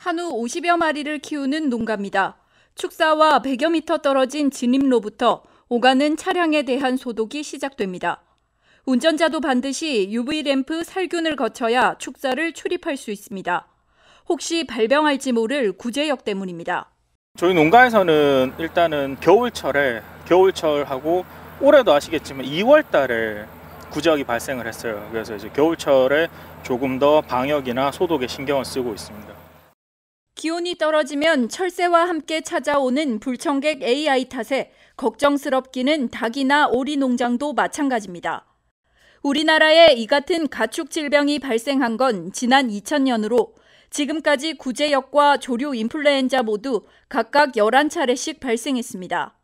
한우 50여 마리를 키우는 농가입니다. 축사와 100여 미터 떨어진 진입로부터 오가는 차량에 대한 소독이 시작됩니다. 운전자도 반드시 UV 램프 살균을 거쳐야 축사를 출입할 수 있습니다. 혹시 발병할지 모를 구제역 때문입니다. 저희 농가에서는 일단은 겨울철에 겨울철하고 올해도 아시겠지만 2월 달에 구제역이 발생을 했어요. 그래서 이제 겨울철에 조금 더 방역이나 소독에 신경을 쓰고 있습니다. 기온이 떨어지면 철새와 함께 찾아오는 불청객 AI 탓에 걱정스럽기는 닭이나 오리 농장도 마찬가지입니다. 우리나라에 이 같은 가축 질병이 발생한 건 지난 2000년으로 지금까지 구제역과 조류 인플루엔자 모두 각각 11차례씩 발생했습니다.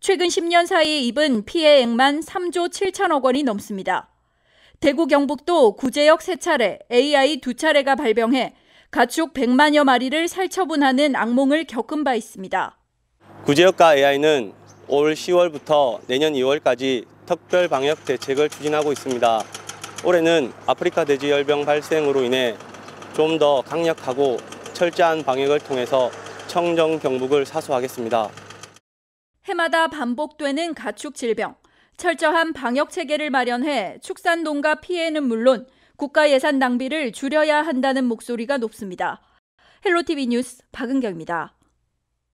최근 10년 사이 입은 피해액만 3조 7천억 원이 넘습니다. 대구 경북도 구제역 3차례, AI 2차례가 발병해 가축 100만여 마리를 살처분하는 악몽을 겪은 바 있습니다. 구제역과 AI는 올 10월부터 내년 2월까지 특별 방역 대책을 추진하고 있습니다. 올해는 아프리카 돼지 열병 발생으로 인해 좀 더 강력하고 철저한 방역을 통해서 청정 경북을 사수하겠습니다. 해마다 반복되는 가축 질병, 철저한 방역 체계를 마련해 축산농가 피해는 물론 국가 예산 낭비를 줄여야 한다는 목소리가 높습니다. 헬로티비 뉴스 박은경입니다.